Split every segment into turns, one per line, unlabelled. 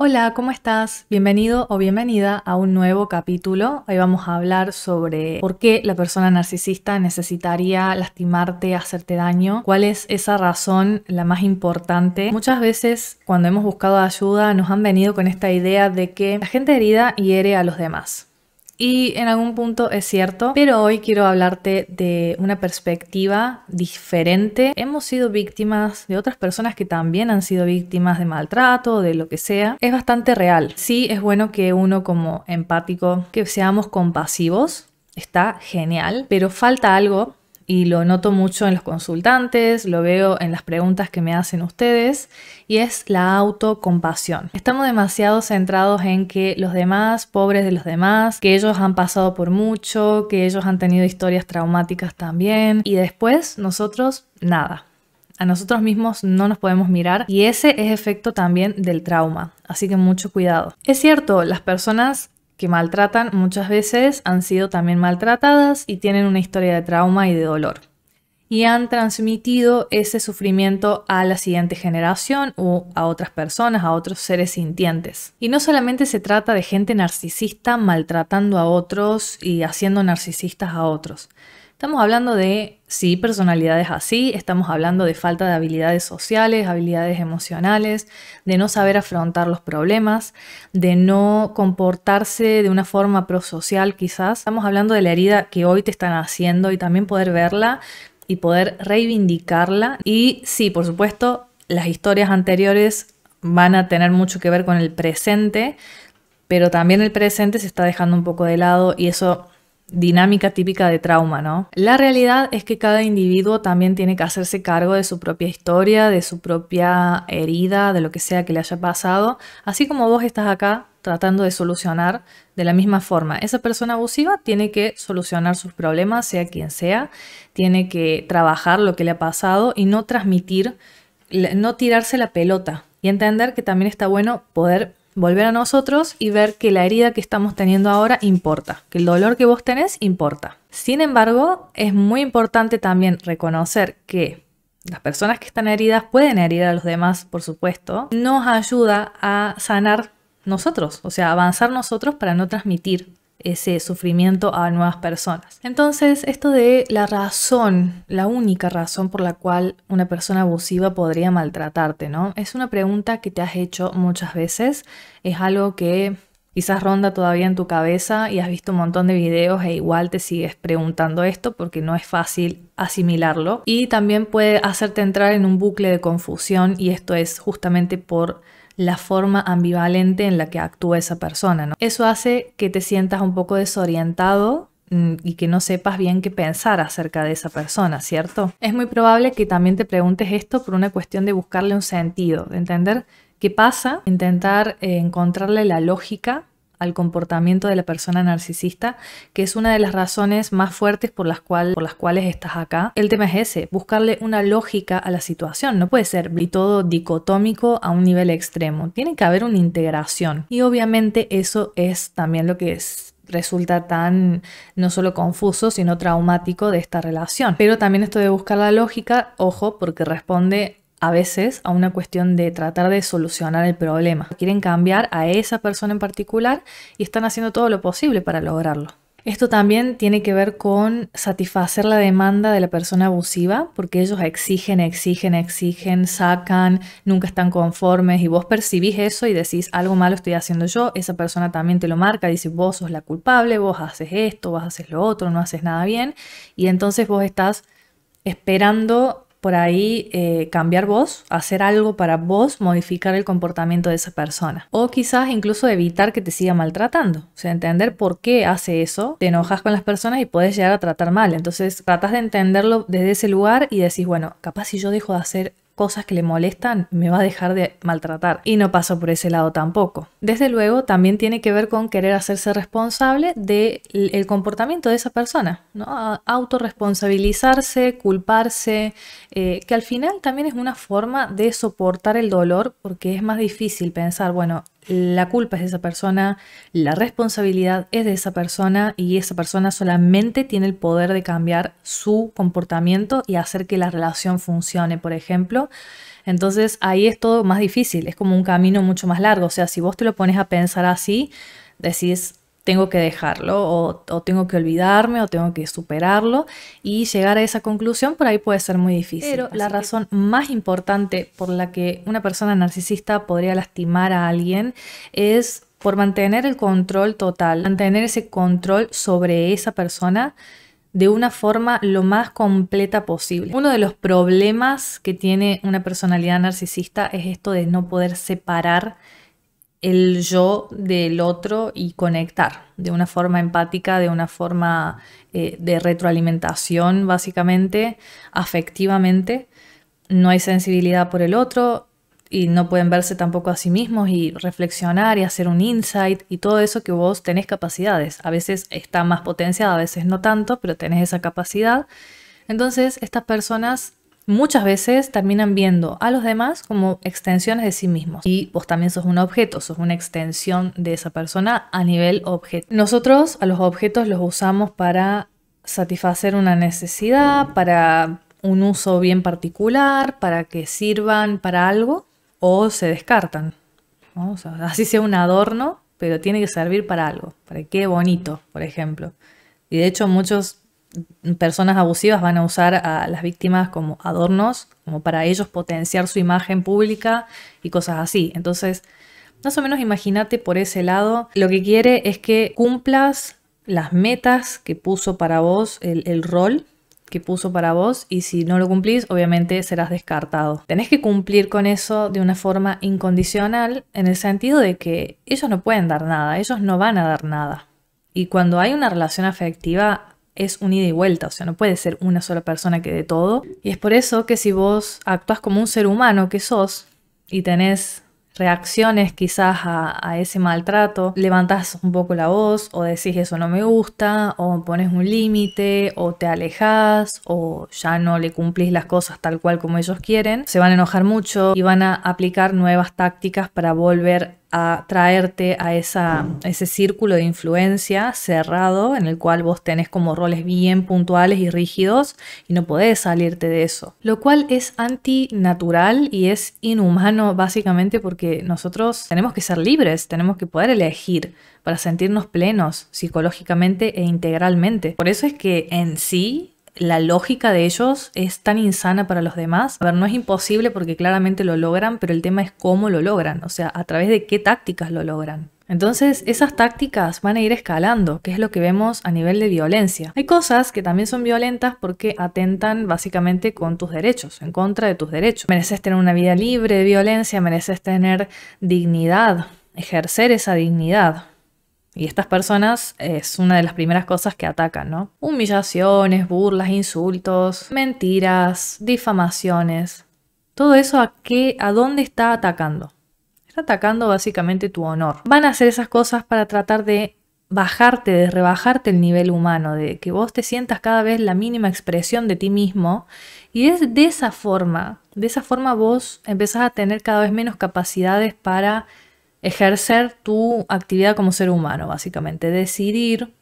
Hola, ¿cómo estás? Bienvenido o bienvenida a un nuevo capítulo. Hoy vamos a hablar sobre por qué la persona narcisista necesitaría lastimarte, hacerte daño, cuál es esa razón la más importante. Muchas veces cuando hemos buscado ayuda nos han venido con esta idea de que la gente herida hiere a los demás. Y en algún punto es cierto, pero hoy quiero hablarte de una perspectiva diferente. Hemos sido víctimas de otras personas que también han sido víctimas de maltrato, de lo que sea. Es bastante real. Sí, es bueno que uno como empático, que seamos compasivos, está genial, pero falta algo y lo noto mucho en los consultantes, lo veo en las preguntas que me hacen ustedes, y es la autocompasión. Estamos demasiado centrados en que los demás, pobres de los demás, que ellos han pasado por mucho, que ellos han tenido historias traumáticas también, y después nosotros nada. A nosotros mismos no nos podemos mirar y ese es efecto también del trauma, así que mucho cuidado. Es cierto, las personas que maltratan muchas veces han sido también maltratadas y tienen una historia de trauma y de dolor. Y han transmitido ese sufrimiento a la siguiente generación o a otras personas, a otros seres sintientes. Y no solamente se trata de gente narcisista maltratando a otros y haciendo narcisistas a otros, Estamos hablando de, sí, personalidades así, estamos hablando de falta de habilidades sociales, habilidades emocionales, de no saber afrontar los problemas, de no comportarse de una forma prosocial quizás. Estamos hablando de la herida que hoy te están haciendo y también poder verla y poder reivindicarla. Y sí, por supuesto, las historias anteriores van a tener mucho que ver con el presente, pero también el presente se está dejando un poco de lado y eso dinámica típica de trauma, ¿no? La realidad es que cada individuo también tiene que hacerse cargo de su propia historia, de su propia herida, de lo que sea que le haya pasado, así como vos estás acá tratando de solucionar de la misma forma. Esa persona abusiva tiene que solucionar sus problemas, sea quien sea, tiene que trabajar lo que le ha pasado y no transmitir, no tirarse la pelota y entender que también está bueno poder volver a nosotros y ver que la herida que estamos teniendo ahora importa, que el dolor que vos tenés importa. Sin embargo, es muy importante también reconocer que las personas que están heridas pueden herir a los demás, por supuesto, nos ayuda a sanar nosotros, o sea, avanzar nosotros para no transmitir ese sufrimiento a nuevas personas. Entonces, esto de la razón, la única razón por la cual una persona abusiva podría maltratarte, ¿no? Es una pregunta que te has hecho muchas veces, es algo que quizás ronda todavía en tu cabeza y has visto un montón de videos e igual te sigues preguntando esto porque no es fácil asimilarlo y también puede hacerte entrar en un bucle de confusión y esto es justamente por la forma ambivalente en la que actúa esa persona. ¿no? Eso hace que te sientas un poco desorientado mm, y que no sepas bien qué pensar acerca de esa persona, ¿cierto? Es muy probable que también te preguntes esto por una cuestión de buscarle un sentido, de entender qué pasa, intentar eh, encontrarle la lógica al comportamiento de la persona narcisista, que es una de las razones más fuertes por las, por las cuales estás acá. El tema es ese, buscarle una lógica a la situación. No puede ser todo dicotómico a un nivel extremo. Tiene que haber una integración. Y obviamente eso es también lo que resulta tan no solo confuso, sino traumático de esta relación. Pero también esto de buscar la lógica, ojo, porque responde a veces a una cuestión de tratar de solucionar el problema. Quieren cambiar a esa persona en particular y están haciendo todo lo posible para lograrlo. Esto también tiene que ver con satisfacer la demanda de la persona abusiva, porque ellos exigen, exigen, exigen, sacan, nunca están conformes y vos percibís eso y decís algo malo estoy haciendo yo, esa persona también te lo marca, dice vos sos la culpable, vos haces esto, vos haces lo otro, no haces nada bien y entonces vos estás esperando por ahí eh, cambiar vos, hacer algo para vos modificar el comportamiento de esa persona. O quizás incluso evitar que te siga maltratando. O sea, entender por qué hace eso. Te enojas con las personas y puedes llegar a tratar mal. Entonces, tratas de entenderlo desde ese lugar y decís, bueno, capaz si yo dejo de hacer cosas que le molestan, me va a dejar de maltratar. Y no paso por ese lado tampoco. Desde luego, también tiene que ver con querer hacerse responsable del el comportamiento de esa persona, ¿no? Autoresponsabilizarse, culparse, eh, que al final también es una forma de soportar el dolor porque es más difícil pensar, bueno, la culpa es de esa persona, la responsabilidad es de esa persona y esa persona solamente tiene el poder de cambiar su comportamiento y hacer que la relación funcione, por ejemplo. Entonces ahí es todo más difícil, es como un camino mucho más largo. O sea, si vos te lo pones a pensar así, decís, tengo que dejarlo o, tengo que olvidarme o tengo que superarlo y llegar a esa conclusión por ahí puede ser muy difícil. Pero la razón más importante por la que una persona narcisista podría lastimar a alguien es por mantener el control total, mantener ese control sobre esa persona de una forma lo más completa posible. Uno de los problemas que tiene una personalidad narcisista es esto de no poder separar el yo del otro y conectar de una forma empática, de una forma eh, de retroalimentación básicamente, afectivamente. No hay sensibilidad por el otro y no pueden verse tampoco a sí mismos y reflexionar y hacer un insight y todo eso que vos tenés capacidades. A veces está más potenciada, a veces no tanto, pero tenés esa capacidad. Entonces estas personas muchas veces terminan viendo a los demás como extensiones de sí mismos. Y vos también sos un objeto, sos una extensión de esa persona a nivel objeto. Nosotros a los objetos los usamos para satisfacer una necesidad, para un uso bien particular, para que sirvan para algo o se descartan. así sea un adorno, pero tiene que servir para algo, para qué bonito, por ejemplo. Y de hecho muchos personas abusivas van a usar a las víctimas como adornos, como para ellos potenciar su imagen pública y cosas así. Entonces, más o menos imagínate por ese lado, lo que quiere es que cumplas las metas que puso para vos el, rol que puso para vos y si no lo cumplís obviamente serás descartado. Tenés que cumplir con eso de una forma incondicional en el sentido de que ellos no pueden dar nada, ellos no van a dar nada. Y cuando hay una relación afectiva es un ida y vuelta, o sea, no puede ser una sola persona que dé todo. Y es por eso que si vos actúas como un ser humano que sos y tenés reacciones quizás a, ese maltrato, levantás un poco la voz o decís eso no me gusta, o pones un límite, o te alejas, o ya no le cumplís las cosas tal cual como ellos quieren, se van a enojar mucho y van a aplicar nuevas tácticas para volver a traerte a, esa, ese círculo de influencia cerrado en el cual vos tenés como roles bien puntuales y rígidos y no podés salirte de eso. Lo cual es antinatural y es inhumano básicamente porque nosotros tenemos que ser libres, tenemos que poder elegir para sentirnos plenos psicológicamente e integralmente. Por eso es que en sí la lógica de ellos es tan insana para los demás. A ver, no es imposible porque claramente lo logran, pero el tema es cómo lo logran, o sea, a través de qué tácticas lo logran. Entonces, esas tácticas van a ir escalando, que es lo que vemos a nivel de violencia. Hay cosas que también son violentas porque atentan básicamente con tus derechos, en contra de tus derechos. Mereces tener una vida libre de violencia, mereces tener dignidad, ejercer esa dignidad. Y estas personas es una de las primeras cosas que atacan, ¿no? Humillaciones, burlas, insultos, mentiras, difamaciones. Todo eso a qué, a dónde está atacando. Está atacando básicamente tu honor. Van a hacer esas cosas para tratar de bajarte, de rebajarte el nivel humano, de que vos te sientas cada vez la mínima expresión de ti mismo. Y es de esa forma, de esa forma vos empezás a tener cada vez menos capacidades para ejercer tu actividad como ser humano, básicamente. Decidir,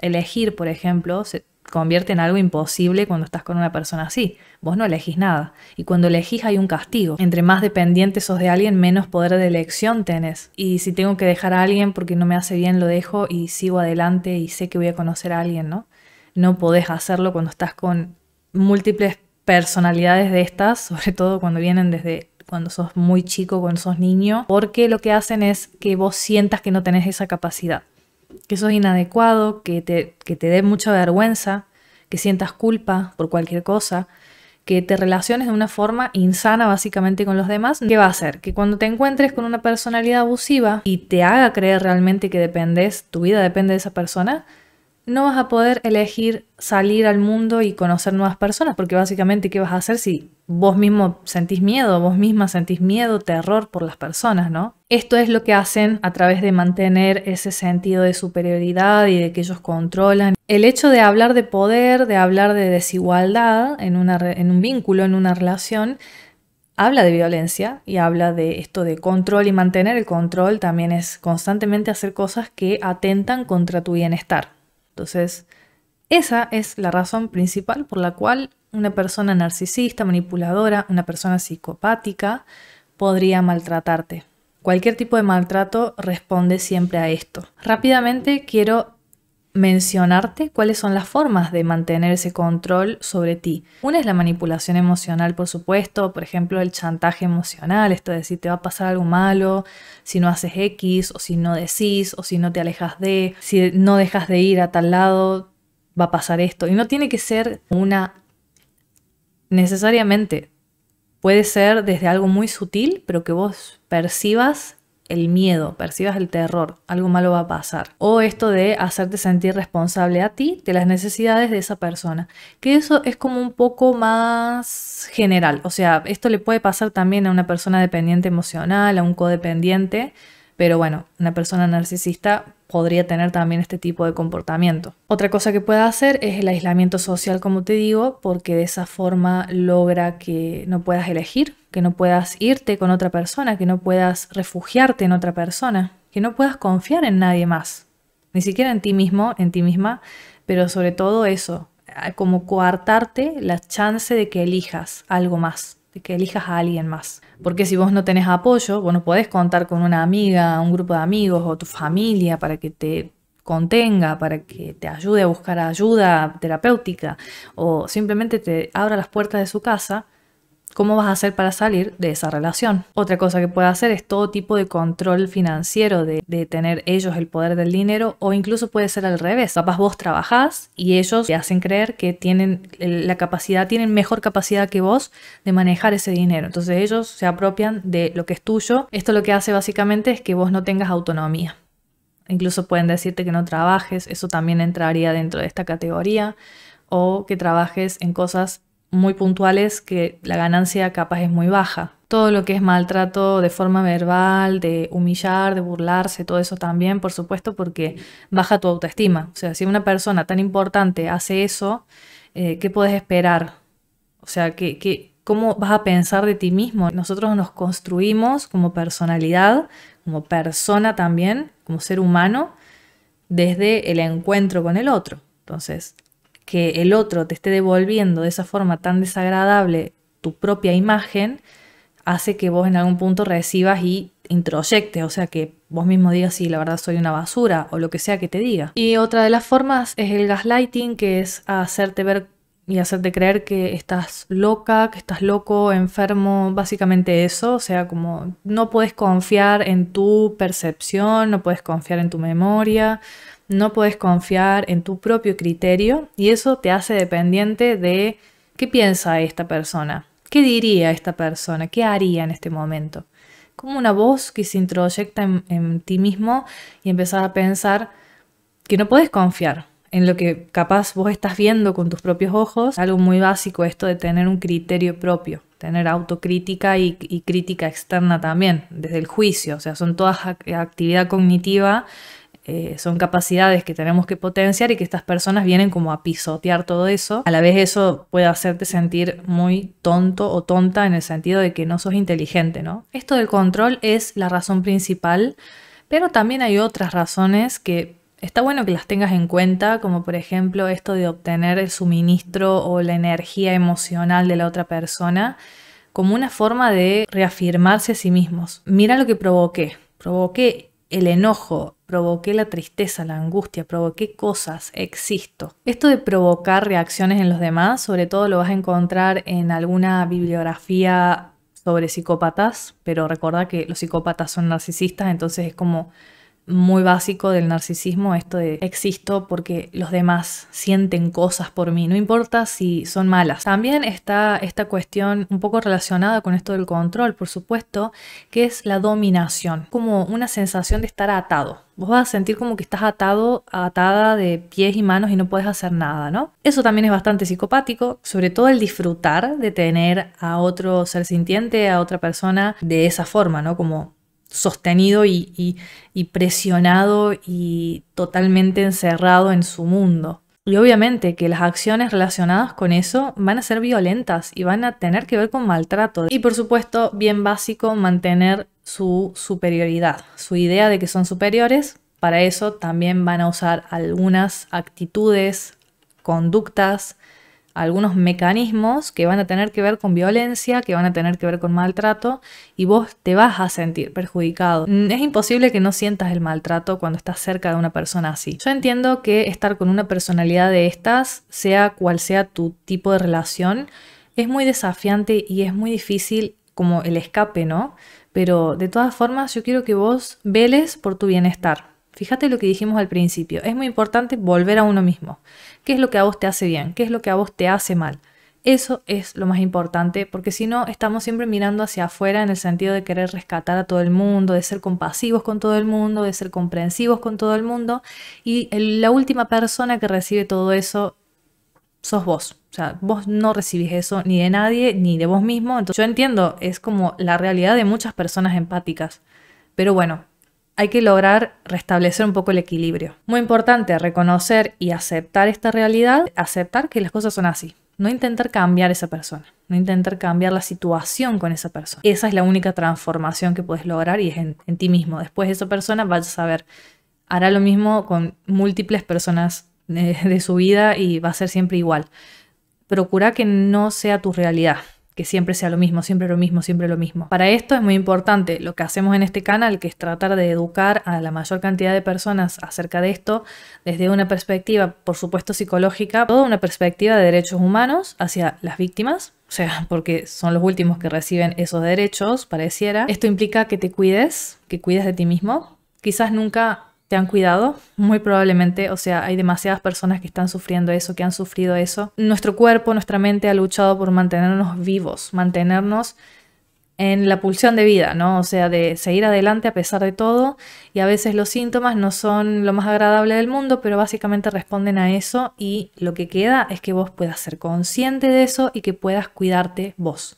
elegir, por ejemplo, se convierte en algo imposible cuando estás con una persona así. Vos no elegís nada. Y cuando elegís hay un castigo. Entre más dependiente sos de alguien, menos poder de elección tenés. Y si tengo que dejar a alguien porque no me hace bien, lo dejo y sigo adelante y sé que voy a conocer a alguien, ¿no? No podés hacerlo cuando estás con múltiples personalidades de estas, sobre todo cuando vienen desde cuando sos muy chico, cuando sos niño, porque lo que hacen es que vos sientas que no tenés esa capacidad, que sos inadecuado, que te, que te dé mucha vergüenza, que sientas culpa por cualquier cosa, que te relaciones de una forma insana básicamente con los demás, ¿qué va a hacer? Que cuando te encuentres con una personalidad abusiva y te haga creer realmente que dependes, tu vida depende de esa persona, no vas a poder elegir salir al mundo y conocer nuevas personas, porque básicamente, ¿qué vas a hacer si vos mismo sentís miedo, vos misma sentís miedo, terror por las personas, ¿no? Esto es lo que hacen a través de mantener ese sentido de superioridad y de que ellos controlan. El hecho de hablar de poder, de hablar de desigualdad en, en un vínculo, en una relación, habla de violencia y habla de esto de control y mantener el control también es constantemente hacer cosas que atentan contra tu bienestar. Entonces, esa es la razón principal por la cual una persona narcisista, manipuladora, una persona psicopática podría maltratarte. Cualquier tipo de maltrato responde siempre a esto. Rápidamente quiero mencionarte cuáles son las formas de mantener ese control sobre ti. Una es la manipulación emocional, por supuesto, por ejemplo, el chantaje emocional, esto de decir, te va a pasar algo malo, si no haces X, o si no decís, o si no te alejas de, si no dejas de ir a tal lado, va a pasar esto. Y no tiene que ser una necesariamente. Puede ser desde algo muy sutil, pero que vos percibas el miedo, percibas el terror, algo malo va a pasar. O esto de hacerte sentir responsable a ti de las necesidades de esa persona. Que eso es como un poco más general. O sea, esto le puede pasar también a una persona dependiente emocional, a un codependiente pero bueno, una persona narcisista podría tener también este tipo de comportamiento. Otra cosa que puede hacer es el aislamiento social, como te digo, porque de esa forma logra que no puedas elegir, que no puedas irte con otra persona, que no puedas refugiarte en otra persona, que no puedas confiar en nadie más, ni siquiera en ti mismo, en ti misma, pero sobre todo eso, como coartarte la chance de que elijas algo más de que elijas a alguien más. Porque si vos no tenés apoyo, vos no podés contar con una amiga, un grupo de amigos o tu familia para que te contenga, para que te ayude a buscar ayuda terapéutica o simplemente te abra las puertas de su casa, ¿Cómo vas a hacer para salir de esa relación? Otra cosa que puede hacer es todo tipo de control financiero, de, tener ellos el poder del dinero o incluso puede ser al revés. Capaz vos trabajás y ellos te hacen creer que tienen la capacidad, tienen mejor capacidad que vos de manejar ese dinero. Entonces ellos se apropian de lo que es tuyo. Esto lo que hace básicamente es que vos no tengas autonomía. Incluso pueden decirte que no trabajes, eso también entraría dentro de esta categoría, o que trabajes en cosas muy puntuales que la ganancia capaz es muy baja. Todo lo que es maltrato de forma verbal, de humillar, de burlarse, todo eso también, por supuesto, porque baja tu autoestima. O sea, si una persona tan importante hace eso, eh, ¿qué puedes esperar? O sea, ¿qué, cómo vas a pensar de ti mismo? Nosotros nos construimos como personalidad, como persona también, como ser humano, desde el encuentro con el otro. Entonces, que el otro te esté devolviendo de esa forma tan desagradable tu propia imagen, hace que vos en algún punto recibas y introyectes, o sea que vos mismo digas si la verdad soy una basura o lo que sea que te diga. Y otra de las formas es el gaslighting, que es hacerte ver y hacerte creer que estás loca, que estás loco, enfermo, básicamente eso, o sea, como no puedes confiar en tu percepción, no puedes confiar en tu memoria, no puedes confiar en tu propio criterio y eso te hace dependiente de qué piensa esta persona, qué diría esta persona, qué haría en este momento. Como una voz que se introyecta en, ti mismo y empezar a pensar que no puedes confiar, en lo que capaz vos estás viendo con tus propios ojos, algo muy básico esto de tener un criterio propio, tener autocrítica y, crítica externa también, desde el juicio, o sea, son todas actividad cognitiva eh, son capacidades que tenemos que potenciar y que estas personas vienen como a pisotear todo eso. A la vez eso puede hacerte sentir muy tonto o tonta en el sentido de que no sos inteligente, ¿no? Esto del control es la razón principal, pero también hay otras razones que Está bueno que las tengas en cuenta, como por ejemplo esto de obtener el suministro o la energía emocional de la otra persona, como una forma de reafirmarse a sí mismos. Mira lo que provoqué. Provoqué el enojo, provoqué la tristeza, la angustia, provoqué cosas, existo. Esto de provocar reacciones en los demás, sobre todo lo vas a encontrar en alguna bibliografía sobre psicópatas, pero recuerda que los psicópatas son narcisistas, entonces es como muy básico del narcisismo, esto de existo porque los demás sienten cosas por mí, no importa si son malas. También está esta cuestión un poco relacionada con esto del control, por supuesto, que es la dominación, como una sensación de estar atado. Vos vas a sentir como que estás atado, atada de pies y manos y no puedes hacer nada, ¿no? Eso también es bastante psicopático, sobre todo el disfrutar de tener a otro ser sintiente, a otra persona de esa forma, ¿no? Como sostenido y, presionado y totalmente encerrado en su mundo. Y obviamente que las acciones relacionadas con eso van a ser violentas y van a tener que ver con maltrato. Y por supuesto, bien básico, mantener su superioridad, su idea de que son superiores. Para eso también van a usar algunas actitudes, conductas, algunos mecanismos que van a tener que ver con violencia, que van a tener que ver con maltrato y vos te vas a sentir perjudicado. Mm, es imposible que no sientas el maltrato cuando estás cerca de una persona así. Yo entiendo que estar con una personalidad de estas, sea cual sea tu tipo de relación, es muy desafiante y es muy difícil como el escape, ¿no? Pero de todas formas yo quiero que vos veles por tu bienestar. Fíjate lo que dijimos al principio, es muy importante volver a uno mismo. ¿Qué es lo que a vos te hace bien? ¿Qué es lo que a vos te hace mal? Eso es lo más importante, porque si no, estamos siempre mirando hacia afuera en el sentido de querer rescatar a todo el mundo, de ser compasivos con todo el mundo, de ser comprensivos con todo el mundo, y la última persona que recibe todo eso sos vos. O sea, vos no recibís eso ni de nadie, ni de vos mismo. Entonces, yo entiendo, es como la realidad de muchas personas empáticas. Pero bueno, hay que lograr restablecer un poco el equilibrio. Muy importante reconocer y aceptar esta realidad, aceptar que las cosas son así. No intentar cambiar esa persona, no intentar cambiar la situación con esa persona. Esa es la única transformación que puedes lograr y es en, ti mismo. Después de esa persona va a saber, hará lo mismo con múltiples personas eh, de su vida y va a ser siempre igual. Procura que no sea tu realidad, que siempre sea lo mismo, siempre lo mismo, siempre lo mismo. Para esto es muy importante lo que hacemos en este canal, que es tratar de educar a la mayor cantidad de personas acerca de esto desde una perspectiva, por supuesto, psicológica, toda una perspectiva de derechos humanos hacia las víctimas, o sea, porque son los últimos que reciben esos derechos, pareciera. Esto implica que te cuides, que cuides de ti mismo. Quizás nunca te han cuidado, muy probablemente, o sea, hay demasiadas personas que están sufriendo eso, que han sufrido eso. Nuestro cuerpo, nuestra mente ha luchado por mantenernos vivos, mantenernos en la pulsión de vida, ¿no? O sea, de seguir adelante a pesar de todo y a veces los síntomas no son lo más agradable del mundo, pero básicamente responden a eso y lo que queda es que vos puedas ser consciente de eso y que puedas cuidarte vos.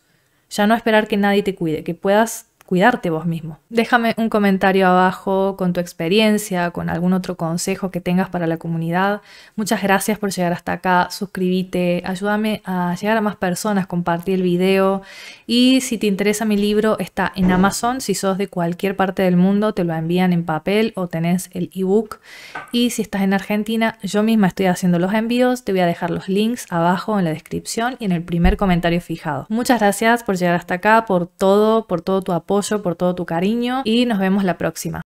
Ya no esperar que nadie te cuide, que puedas cuidarte vos mismo. Déjame un comentario abajo con tu experiencia, con algún otro consejo que tengas para la comunidad. Muchas gracias por llegar hasta acá, suscríbete, ayúdame a llegar a más personas, compartir el video y si te interesa mi libro está en Amazon, si sos de cualquier parte del mundo te lo envían en papel o tenés el ebook y si estás en Argentina yo misma estoy haciendo los envíos, te voy a dejar los links abajo en la descripción y en el primer comentario fijado. Muchas gracias por llegar hasta acá, por todo, por todo tu apoyo por todo tu cariño y nos vemos la próxima.